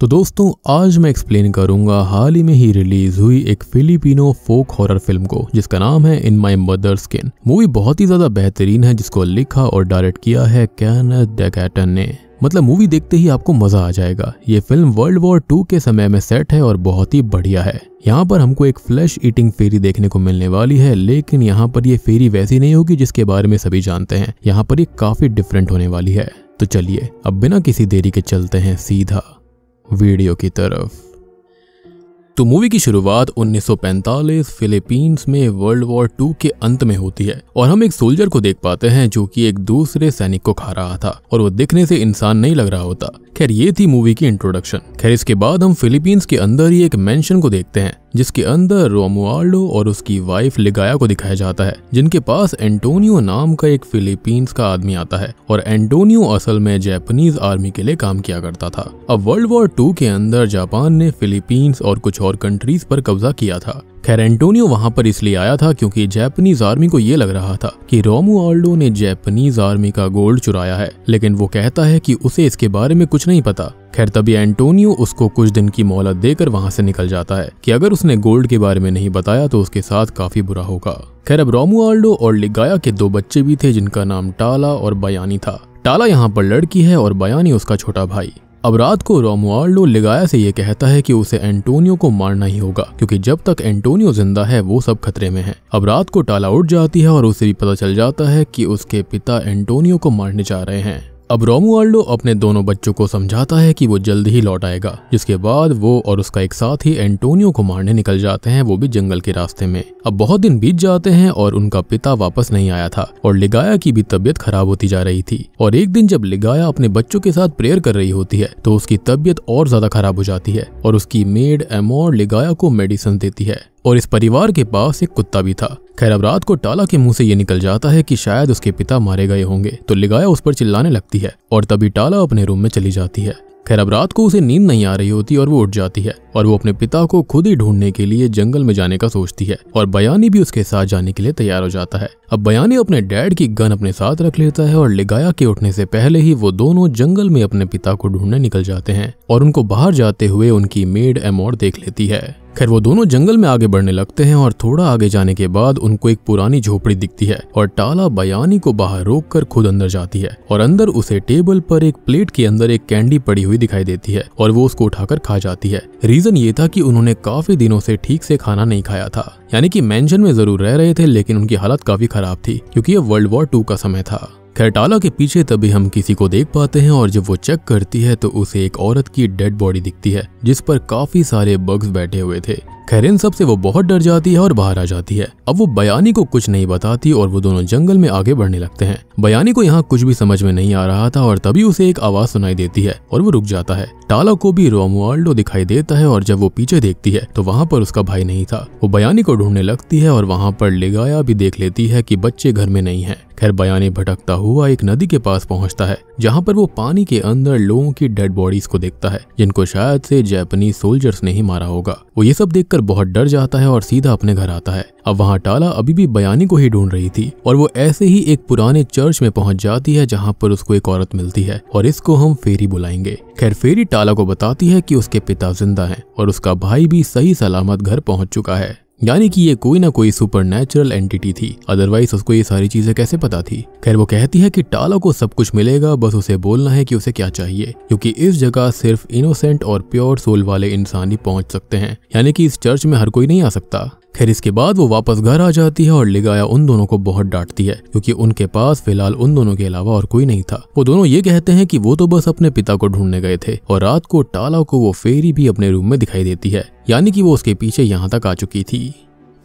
तो दोस्तों आज मैं एक्सप्लेन करूंगा हाल ही में ही रिलीज हुई एक फिलिपिनो फोक हॉरर फिल्म को जिसका नाम है in my mother skin movie बहुत ही ज्यादा बेहतरीन है जिसको लिखा और डायरेक्ट किया है कैनथ डेकैटन ने मतलब मूवी देखते ही आपको मजा आ जाएगा ये फिल्म वर्ल्ड वॉर टू के समय में सेट है और बहुत ही बढ़िया है यहाँ पर हमको एक फ्लैश ईटिंग फेरी देखने को मिलने वाली है लेकिन यहाँ पर ये फेरी वैसी नहीं होगी जिसके बारे में सभी जानते हैं यहाँ पर ये काफी डिफरेंट होने वाली है तो चलिए अब बिना किसी देरी के चलते हैं सीधा वीडियो की तरफ तो मूवी की शुरुआत 1945 फिलीपींस में वर्ल्ड वॉर टू के अंत में होती है और हम एक सोल्जर को देख पाते हैं जो कि एक दूसरे सैनिक को खा रहा था और वो दिखने से इंसान नहीं लग रहा होता खैर ये थी मूवी की इंट्रोडक्शन खैर इसके बाद हम फिलीपींस के अंदर ही एक मेंशन को देखते हैं जिसके अंदर रोमुआल्डो और उसकी वाइफ लिगाया को दिखाया जाता है जिनके पास एंटोनियो नाम का एक फिलीपींस का आदमी आता है और एंटोनियो असल में जापानीज आर्मी के लिए काम किया करता था अब वर्ल्ड वॉर टू के अंदर जापान ने फिलीपींस और कुछ और कंट्रीज पर कब्जा किया था खैर एंटोनियो वहां पर इसलिए आया था क्योंकि जैपनीज आर्मी को यह लग रहा था कि आल्डो ने जैपनीज आर्मी का गोल्ड चुराया है लेकिन वो कहता है कि उसे इसके बारे में कुछ नहीं पता खैर तभी एंटोनियो उसको कुछ दिन की मोहलत देकर वहां से निकल जाता है कि अगर उसने गोल्ड के बारे में नहीं बताया तो उसके साथ काफी बुरा होगा खैर अब रोमुआल्डो और लिगाया के दो बच्चे भी थे जिनका नाम टाला और बयानी था टाला यहाँ पर लड़की है और बयानी उसका छोटा भाई अब रात को रोमुआल्डो लिगाया से ये कहता है कि उसे एंटोनियो को मारना ही होगा क्योंकि जब तक एंटोनियो जिंदा है वो सब खतरे में है अब रात को टाला उठ जाती है और उसे भी पता चल जाता है कि उसके पिता एंटोनियो को मारने जा रहे हैं अब रोमुआल्डो अपने दोनों बच्चों को समझाता है कि वो जल्द ही लौट आएगा जिसके बाद वो और उसका एक साथ ही एंटोनियो को मारने निकल जाते हैं वो भी जंगल के रास्ते में अब बहुत दिन बीत जाते हैं और उनका पिता वापस नहीं आया था और लिगाया की भी तबीयत खराब होती जा रही थी और एक दिन जब लिगाया अपने बच्चों के साथ प्रेयर कर रही होती है तो उसकी तबीयत और ज्यादा खराब हो जाती है और उसकी मेड एमोर लिगाया को मेडिसिन देती है और इस परिवार के पास एक कुत्ता भी था खैर अब रात को टाला के मुंह से ये निकल जाता है कि शायद उसके पिता मारे गए होंगे तो लिगाया उस पर चिल्लाने लगती है और तभी टाला अपने रूम में चली जाती है खैर अब रात को उसे नींद नहीं आ रही होती और वो उठ जाती है और वो अपने पिता को खुद ही ढूंढने के लिए जंगल में जाने का सोचती है और बयानी भी उसके साथ जाने के लिए तैयार हो जाता है अब बयानी अपने डैड की गन अपने साथ रख लेता है और लिगाया के उठने से पहले ही वो दोनों जंगल में अपने पिता को ढूंढने निकल जाते हैं और उनको बाहर जाते हुए उनकी मेड एमोड देख लेती है खैर वो दोनों जंगल में आगे बढ़ने लगते हैं और थोड़ा आगे जाने के बाद उनको एक पुरानी झोपड़ी दिखती है और टाला बयानी को बाहर रोक कर खुद अंदर जाती है और अंदर उसे टेबल पर एक प्लेट के अंदर एक कैंडी पड़ी हुई दिखाई देती है और वो उसको उठाकर खा जाती है रीजन ये था कि उन्होंने काफी दिनों से ठीक से खाना नहीं खाया था यानी कि मैंशन में जरूर रह रहे थे लेकिन उनकी हालत काफी खराब थी क्योंकि ये वर्ल्ड वॉर टू का समय था खैटाला के पीछे तभी हम किसी को देख पाते हैं और जब वो चेक करती है तो उसे एक औरत की डेड बॉडी दिखती है जिस पर काफी सारे बग्स बैठे हुए थे खैर इन सबसे वो बहुत डर जाती है और बाहर आ जाती है अब वो बयानी को कुछ नहीं बताती और वो दोनों जंगल में आगे बढ़ने लगते हैं बयानी को यहाँ कुछ भी समझ में नहीं आ रहा था और तभी उसे एक आवाज सुनाई देती है और वो रुक जाता है टाला को भी रोमुआल्डो दिखाई देता है और जब वो पीछे देखती है तो वहाँ पर उसका भाई नहीं था वो बयानी को ढूंढने लगती है और वहाँ पर लेगाया भी देख लेती है की बच्चे घर में नहीं है खैर बयानी भटकता हुआ एक नदी के पास पहुंचता है जहां पर वो पानी के अंदर लोगों की डेड बॉडीज को देखता है जिनको शायद से जैपनीज सोल्जर्स ने ही मारा होगा वो ये सब देखकर देखकर बहुत डर जाता है और सीधा अपने घर आता है अब वहाँ टाला अभी भी बयानी को ही ढूंढ रही थी और वो ऐसे ही एक पुराने चर्च में पहुंच जाती है जहाँ पर उसको एक औरत मिलती है और इसको हम फेरी बुलाएंगे खैर फेरी टाला को बताती है कि उसके पिता जिंदा हैं और उसका भाई भी सही सलामत घर पहुंच चुका है यानी कि ये कोई ना कोई सुपर नेचुरल एंटिटी थी अदरवाइज उसको ये सारी चीजें कैसे पता थी खैर वो कहती है कि टाला को सब कुछ मिलेगा बस उसे बोलना है कि उसे क्या चाहिए क्योंकि इस जगह सिर्फ इनोसेंट और प्योर सोल वाले इंसान ही पहुंच सकते हैं यानी कि इस चर्च में हर कोई नहीं आ सकता खैर इसके बाद वो वापस घर आ जाती है और लिगाया उन दोनों को बहुत डांटती है क्योंकि उनके पास फिलहाल उन दोनों के अलावा और कोई नहीं था वो दोनों ये कहते हैं कि वो तो बस अपने पिता को ढूंढने गए थे और रात को टाला को वो फेरी भी अपने रूम में दिखाई देती है यानी कि वो उसके पीछे यहाँ तक आ चुकी थी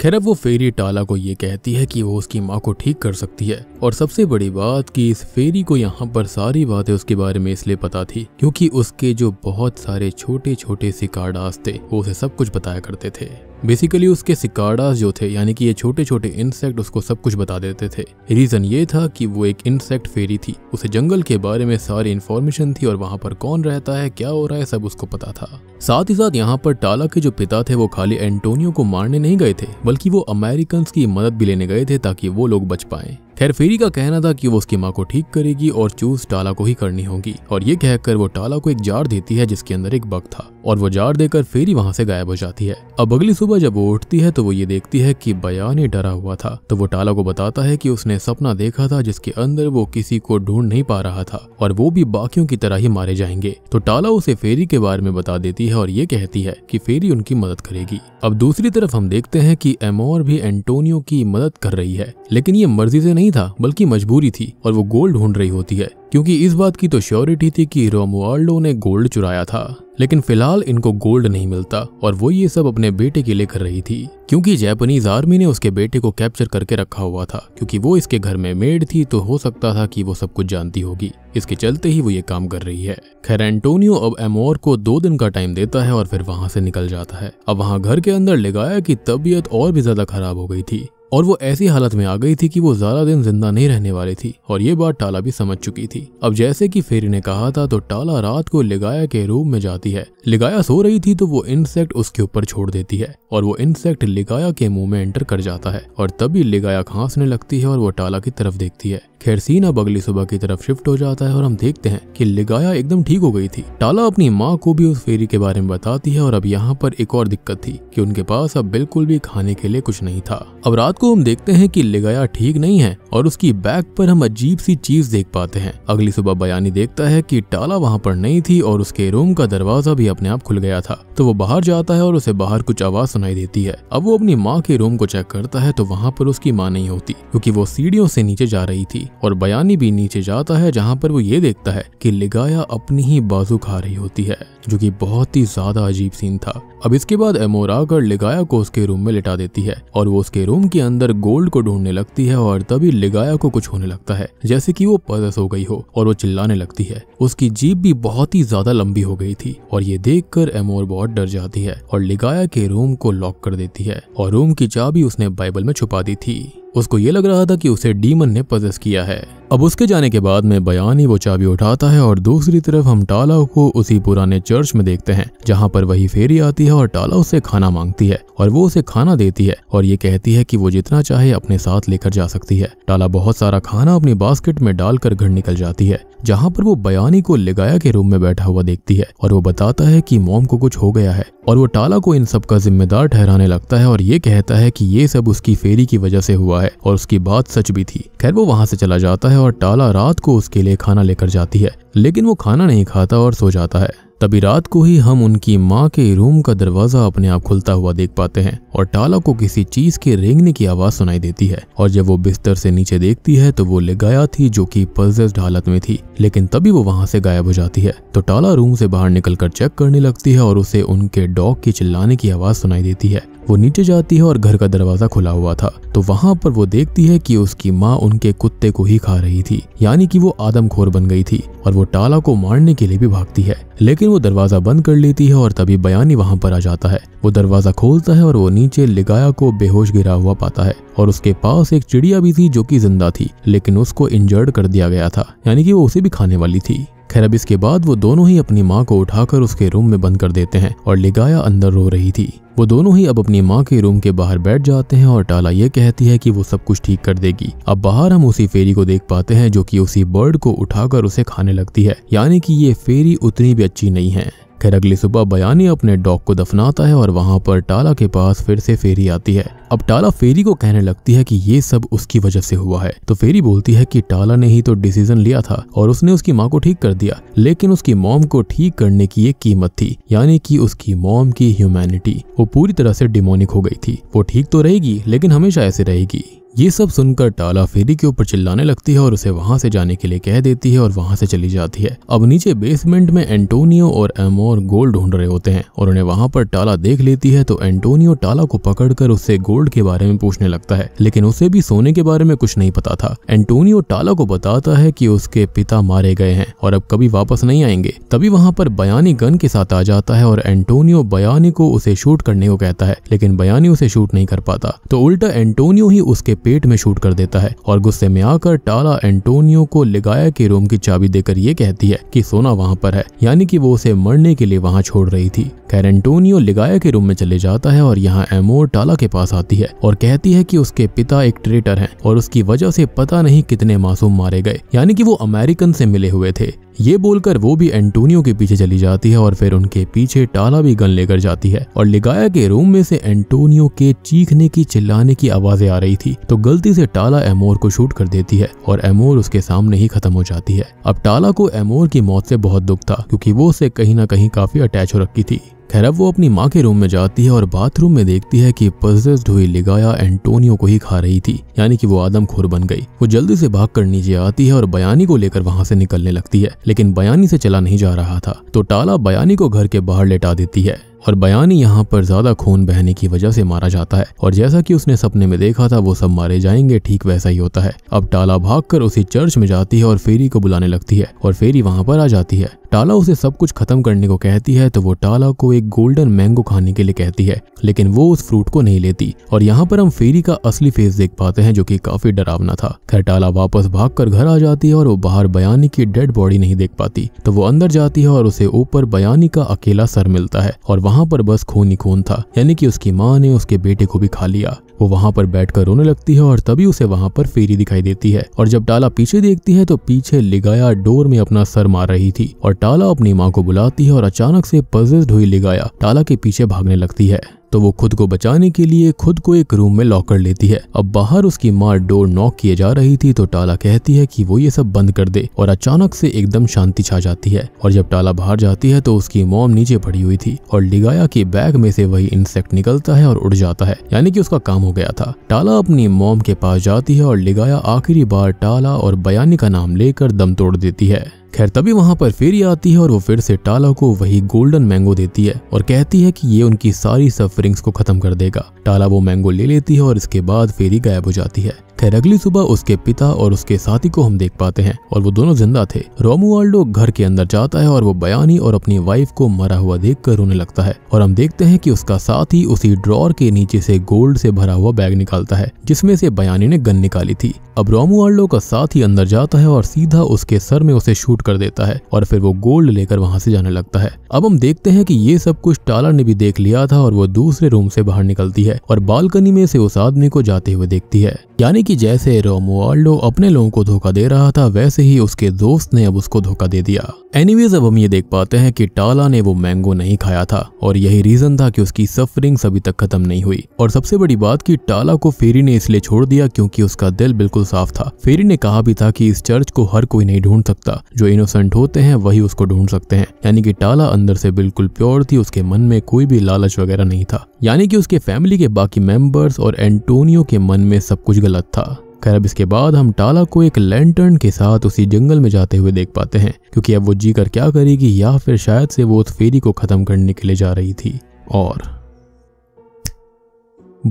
खैर अब वो फेरी टाला को ये कहती है कि वो उसकी माँ को ठीक कर सकती है और सबसे बड़ी बात कि इस फेरी को यहाँ पर सारी बातें उसके बारे में इसलिए पता थी क्योंकि उसके जो बहुत सारे छोटे छोटे सिकाडास थे वो उसे सब कुछ बताया करते थे बेसिकली उसके सिकाडास जो थे यानी कि ये छोटे छोटे इंसेक्ट उसको सब कुछ बता देते थे रीजन ये था कि वो एक इंसेक्ट फेरी थी उसे जंगल के बारे में सारी इन्फॉर्मेशन थी और वहाँ पर कौन रहता है क्या हो रहा है सब उसको पता था साथ ही साथ यहाँ पर टाला के जो पिता थे वो खाली एंटोनियो को मारने नहीं गए थे बल्कि वो अमेरिकन की मदद भी लेने गए थे ताकि वो लोग बच पाए खैर फेरी का कहना था कि वो उसकी माँ को ठीक करेगी और चूज टाला को ही करनी होगी और ये कहकर वो टाला को एक जार देती है जिसके अंदर एक बग था और वो जार देकर फेरी वहाँ से गायब हो जाती है अब अगली सुबह जब वो उठती है तो वो ये देखती है कि बयाने डरा हुआ था तो वो टाला को बताता है कि उसने सपना देखा था जिसके अंदर वो किसी को ढूंढ नहीं पा रहा था और वो भी बाकियों की तरह ही मारे जाएंगे तो टाला उसे फेरी के बारे में बता देती है और ये कहती है की फेरी उनकी मदद करेगी अब दूसरी तरफ हम देखते हैं की एमोर भी एंटोनियो की मदद कर रही है लेकिन ये मर्जी से नहीं नहीं था बल्कि मजबूरी थी और वो गोल्ड ढूंढ रही होती है क्योंकि इस बात की तो श्योरिटी थी कि रोमुआल्डो ने गोल्ड चुराया था लेकिन फिलहाल इनको गोल्ड नहीं मिलता और वो ये सब अपने बेटे के लिए कर रही थी क्योंकि जैपनीज आर्मी ने उसके बेटे को कैप्चर करके रखा हुआ था क्योंकि वो इसके घर में मेड थी तो हो सकता था कि वो सब कुछ जानती होगी इसके चलते ही वो ये काम कर रही है खैर एंटोनियो अब एमोर को दो दिन का टाइम देता है और फिर वहां से निकल जाता है अब वहां घर के अंदर ले की तबीयत और भी ज्यादा खराब हो गई थी और वो ऐसी हालत में आ गई थी कि वो ज्यादा दिन जिंदा नहीं रहने वाली थी और ये बात टाला भी समझ चुकी थी अब जैसे कि फेरी ने कहा था तो टाला रात को लिगाया के रूम में जाती है लिगाया सो रही थी तो वो इंसेक्ट उसके ऊपर छोड़ देती है और वो इंसेक्ट लिगाया के मुंह में एंटर कर जाता है और तभी लिगाया खांसने लगती है और वो टाला की तरफ देखती है खैर अब अगली सुबह की तरफ शिफ्ट हो जाता है और हम देखते हैं कि लिगाया एकदम ठीक हो गई थी टाला अपनी माँ को भी उस फेरी के बारे में बताती है और अब यहाँ पर एक और दिक्कत थी कि उनके पास अब बिल्कुल भी खाने के लिए कुछ नहीं था अब रात को को हम देखते हैं कि लिगाया ठीक नहीं है और उसकी बैग पर हम अजीब सी चीज देख पाते हैं अगली सुबह बयानी देखता है कि टाला वहाँ पर नहीं थी और उसके रूम का दरवाजा भी अपने आप खुल गया था तो वो बाहर जाता है और उसे बाहर कुछ आवाज सुनाई देती है अब वो अपनी माँ के रूम को चेक करता है तो वहाँ पर उसकी माँ नहीं होती क्योंकि वो सीढ़ियों से नीचे जा रही थी और बयानी भी नीचे जाता है जहाँ पर वो ये देखता है की लिगाया अपनी ही बाजू खा रही होती है जो की बहुत ही ज्यादा अजीब सीन था अब इसके बाद एमोरा आकर लिगाया को उसके रूम में लिटा देती है और वो उसके रूम के अंदर गोल्ड को ढूंढने लगती है और तभी लिगाया को कुछ होने लगता है जैसे की वो पदस हो गई हो और वो चिल्लाने लगती है उसकी जीप भी बहुत ही ज्यादा लंबी हो गई थी और ये देख कर एमोर बहुत डर जाती है और लिगाया के रूम को लॉक कर देती है और रूम की चाबी उसने बाइबल में छुपा दी थी उसको ये लग रहा था कि उसे डीमन ने पजस किया है अब उसके जाने के बाद में बयान ही वो चाबी उठाता है और दूसरी तरफ हम टाला को उसी पुराने चर्च में देखते हैं जहाँ पर वही फेरी आती है और टाला उससे खाना मांगती है और वो उसे खाना देती है और ये कहती है कि वो जितना चाहे अपने साथ लेकर जा सकती है टाला बहुत सारा खाना अपनी बास्केट में डालकर घर निकल जाती है जहाँ पर वो बयानी को लिगाया के रूम में बैठा हुआ देखती है और वो बताता है कि मोम को कुछ हो गया है और वो टाला को इन सब का जिम्मेदार ठहराने लगता है और ये कहता है कि ये सब उसकी फेरी की वजह से हुआ है है और उसकी बात सच भी थी खैर वो वहाँ से चला जाता है और टाला रात को उसके लिए खाना लेकर जाती है लेकिन वो खाना नहीं खाता और सो जाता है तभी रात को ही हम उनकी माँ के रूम का दरवाजा अपने आप खुलता हुआ देख पाते हैं और टाला को किसी चीज के रेंगने की आवाज सुनाई देती है और जब वो बिस्तर से नीचे देखती है तो वो ले गया थी जो की पजेस्ड हालत में थी लेकिन तभी वो वहां से गायब हो जाती है तो टाला रूम से बाहर निकल चेक करने लगती है और उसे उनके डॉग की चिल्लाने की आवाज सुनाई देती है वो नीचे जाती है और घर का दरवाजा खुला हुआ था तो वहां पर वो देखती है कि उसकी माँ उनके कुत्ते को ही खा रही थी यानी कि वो आदमखोर बन गई थी और वो टाला को मारने के लिए भी भागती है लेकिन वो दरवाजा बंद कर लेती है और तभी बयानी वहां पर आ जाता है वो दरवाजा खोलता है और वो नीचे नीचे लिगाया को बेहोश गिरा हुआ पाता है और उसके पास एक चिड़िया भी थी जो कि जिंदा थी लेकिन उसको इंजर्ड कर दिया गया था यानी कि वो उसे भी खाने वाली थी खैर अब इसके बाद वो दोनों ही अपनी माँ को उठाकर उसके रूम में बंद कर देते हैं और लिगाया अंदर रो रही थी वो दोनों ही अब अपनी माँ के रूम के बाहर बैठ जाते हैं और टाला ये कहती है कि वो सब कुछ ठीक कर देगी अब बाहर हम उसी फेरी को देख पाते हैं जो कि उसी बर्ड को उठाकर उसे खाने लगती है यानी कि ये फेरी उतनी भी अच्छी नहीं है खैर अगली सुबह बयानी अपने डॉग को दफनाता है और वहाँ पर टाला के पास फिर से फेरी आती है अब टाला फेरी को कहने लगती है कि ये सब उसकी वजह से हुआ है तो फेरी बोलती है कि टाला ने ही तो डिसीजन लिया था और उसने उसकी माँ को ठीक कर दिया लेकिन उसकी मोम को ठीक करने की एक कीमत थी यानी कि उसकी मोम की ह्यूमैनिटी वो वो पूरी तरह से डिमोनिक हो गई थी वो ठीक तो रहेगी लेकिन हमेशा ऐसे रहेगी ये सब सुनकर टाला फेरी के ऊपर चिल्लाने लगती है और उसे वहां से जाने के लिए कह देती है और वहां से चली जाती है अब नीचे बेसमेंट में एंटोनियो और एमोर गोल्ड ढूंढ रहे होते हैं और उन्हें वहां पर टाला देख लेती है तो एंटोनियो टाला को पकड़कर उससे गोल्ड के बारे में पूछने लगता है लेकिन उसे भी सोने के बारे में कुछ नहीं पता था एंटोनियो टाला को बताता है की उसके पिता मारे गए हैं और अब कभी वापस नहीं आएंगे तभी वहां पर बयानी गन के साथ आ जाता है और एंटोनियो बयानी को उसे शूट करने को कहता है लेकिन बयानी उसे शूट नहीं कर पाता तो उल्टा एंटोनियो ही उसके पेट में शूट कर देता है और गुस्से में आकर टाला एंटोनियो को लिगाया के रूम की चाबी देकर ये कहती है कि सोना वहाँ पर है यानी कि वो उसे मरने के लिए वहाँ छोड़ रही थी खैर एंटोनियो लिगाया के रूम में चले जाता है और यहाँ एमोर टाला के पास आती है और कहती है की उसके पिता एक ट्रेटर है और उसकी वजह से पता नहीं कितने मासूम मारे गए यानी की वो अमेरिकन से मिले हुए थे ये बोलकर वो भी एंटोनियो के पीछे चली जाती है और फिर उनके पीछे टाला भी गन लेकर जाती है और लिगाया के रूम में से एंटोनियो के चीखने की चिल्लाने की आवाजें आ रही थी तो तो गलती से टाला एमोर को शूट कर देती है और एमोर उसके सामने ही खत्म हो जाती है अब टाला को एमोर की मौत से बहुत दुख था क्योंकि वो उसे कहीं ना कहीं काफी अटैच हो रखी थी खैर अब वो अपनी माँ के रूम में जाती है और बाथरूम में देखती है कि पजेस्ड हुई लिगाया एंटोनियो को ही खा रही थी यानी कि वो आदमखोर बन गई वो जल्दी से भाग कर नीचे आती है और बयानी को लेकर वहां से निकलने लगती है लेकिन बयानी से चला नहीं जा रहा था तो टाला बयानी को घर के बाहर लेटा देती है और बयानी यहाँ पर ज्यादा खून बहने की वजह से मारा जाता है और जैसा कि उसने सपने में देखा था वो सब मारे जाएंगे ठीक वैसा ही होता है अब टाला भागकर उसी चर्च में जाती है और फेरी को बुलाने लगती है और फेरी वहाँ पर आ जाती है टाला उसे सब कुछ खत्म करने को कहती है तो वो टाला को एक गोल्डन मैंगो खाने के लिए कहती है लेकिन वो उस फ्रूट को नहीं लेती और यहाँ पर हम फेरी का असली फेस देख पाते हैं जो कि काफी डरावना था खैर टाला वापस भाग कर घर आ जाती है और वो बाहर बयानी की डेड बॉडी नहीं देख पाती तो वो अंदर जाती है और उसे ऊपर बयानी का अकेला सर मिलता है और वहाँ पर बस खून ही खून था यानी की उसकी माँ ने उसके बेटे को भी खा लिया वो वहां पर बैठकर रोने लगती है और तभी उसे वहां पर फेरी दिखाई देती है और जब टाला पीछे देखती है तो पीछे लिगाया डोर में अपना सर मार रही थी और टाला अपनी माँ को बुलाती है और अचानक से पजेस्ड हुई लिगाया टाला के पीछे भागने लगती है तो वो खुद को बचाने के लिए खुद को एक रूम में लॉक कर लेती है अब बाहर उसकी माँ डोर नॉक किए जा रही थी तो टाला कहती है कि वो ये सब बंद कर दे और अचानक से एकदम शांति छा जाती है और जब टाला बाहर जाती है तो उसकी मोम नीचे पड़ी हुई थी और लिगाया के बैग में से वही इंसेक्ट निकलता है और उड़ जाता है यानी कि उसका काम हो गया था टाला अपनी मोम के पास जाती है और लिगाया आखिरी बार टाला और बयानी का नाम लेकर दम तोड़ देती है खैर तभी वहां पर फेरी आती है और वो फिर से टाला को वही गोल्डन मैंगो देती है और कहती है कि ये उनकी सारी सफरिंग्स को खत्म कर देगा टाला वो मैंगो ले लेती है और इसके बाद फेरी गायब हो जाती है खैर अगली सुबह उसके पिता और उसके साथी को हम देख पाते हैं और वो दोनों जिंदा थे रोमुआल्डो घर के अंदर जाता है और वो बयानी और अपनी वाइफ को मरा हुआ देख कर रोने लगता है और हम देखते हैं कि उसका साथी उसी ड्रॉर के नीचे से गोल्ड से भरा हुआ बैग निकालता है जिसमें से बयानी ने गन निकाली थी अब रोमुआल्डो का साथी अंदर जाता है और सीधा उसके सर में उसे शूट कर देता है और फिर वो गोल्ड लेकर वहां से जाने लगता है अब हम देखते हैं कि ये सब कुछ टाला ने भी देख लिया था और वो दूसरे रूम से बाहर निकलती है और बालकनी में से उस आदमी को जाते हुए देखती है यानी कि जैसे रोमोवाल्डो अपने लोगों को धोखा दे रहा था वैसे ही उसके दोस्त ने अब उसको धोखा दे दिया एनीवेज अब हम ये देख पाते हैं कि टाला ने वो मैंगो नहीं खाया था और यही रीजन था कि उसकी सफरिंग अभी तक खत्म नहीं हुई और सबसे बड़ी बात कि टाला को फेरी ने इसलिए छोड़ दिया क्योंकि उसका दिल बिल्कुल साफ था फेरी ने कहा भी था कि इस चर्च को हर कोई नहीं ढूंढ सकता जो इनोसेंट होते हैं वही उसको ढूंढ सकते हैं यानी कि टाला अंदर से बिल्कुल प्योर थी उसके मन में कोई भी लालच वगैरह नहीं था यानी कि उसके फैमिली के बाकी मेंबर्स और एंटोनियो के मन में सब कुछ गलत था खैर अब इसके बाद हम टाला को एक लैंटर्न के साथ उसी जंगल में जाते हुए देख पाते हैं क्योंकि अब वो जी कर क्या करेगी या फिर शायद से वो उस फेरी को खत्म करने के लिए जा रही थी और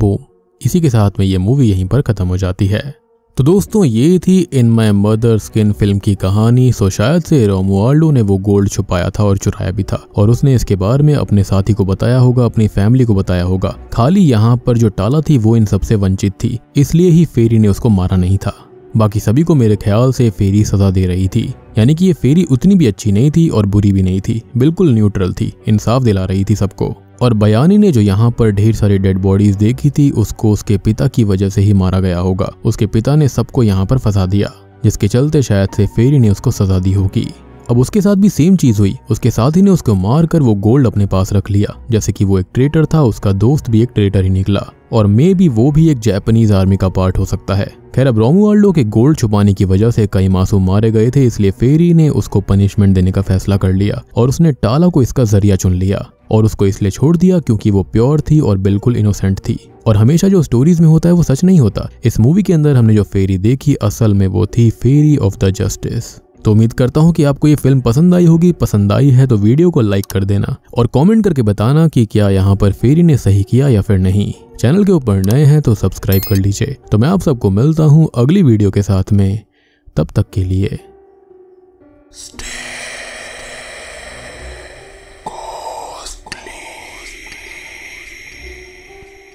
बो इसी के साथ में ये मूवी यहीं पर खत्म हो जाती है तो दोस्तों ये थी in my mother skin film की कहानी सो शायद से रोमुआल्डो ने वो गोल्ड छुपाया था और चुराया भी था और उसने इसके बारे में अपने साथी को बताया होगा अपनी फैमिली को बताया होगा खाली यहाँ पर जो टाला थी वो इन सबसे वंचित थी इसलिए ही फेरी ने उसको मारा नहीं था बाकी सभी को मेरे ख्याल से फेरी सजा दे रही थी यानी कि ये फेरी उतनी भी अच्छी नहीं थी और बुरी भी नहीं थी बिल्कुल न्यूट्रल थी इंसाफ दिला रही थी सबको और बयानी ने जो यहाँ पर ढेर सारी डेड बॉडीज देखी थी उसको उसके पिता की वजह से ही मारा गया होगा उसके पिता ने सबको यहाँ पर फंसा दिया जिसके चलते शायद से फेरी ने उसको सजा दी होगी अब उसके साथ भी सेम चीज हुई उसके साथ ही ने उसको मार कर वो गोल्ड अपने पास रख लिया जैसे कि वो एक ट्रेटर था उसका दोस्त भी एक ट्रेटर ही निकला और मे भी वो भी एक जापानीज आर्मी का पार्ट हो सकता है खैर अब रोमुआल्डो के गोल्ड छुपाने की वजह से कई मासूम मारे गए थे इसलिए फेरी ने उसको पनिशमेंट देने का फैसला कर लिया और उसने टाला को इसका जरिया चुन लिया और उसको इसलिए छोड़ दिया क्योंकि वो प्योर थी और बिल्कुल इनोसेंट थी और हमेशा जो स्टोरीज में होता है वो सच नहीं होता इस मूवी के अंदर हमने जो फेरी देखी असल में वो थी फेरी ऑफ द जस्टिस तो उम्मीद करता हूँ कि आपको ये फिल्म पसंद आई होगी पसंद आई है तो वीडियो को लाइक कर देना और कमेंट करके बताना कि क्या यहाँ पर फेरी ने सही किया या फिर नहीं चैनल के ऊपर नए हैं तो सब्सक्राइब कर लीजिए तो मैं आप सबको मिलता हूँ अगली वीडियो के साथ में तब तक के लिए Stay.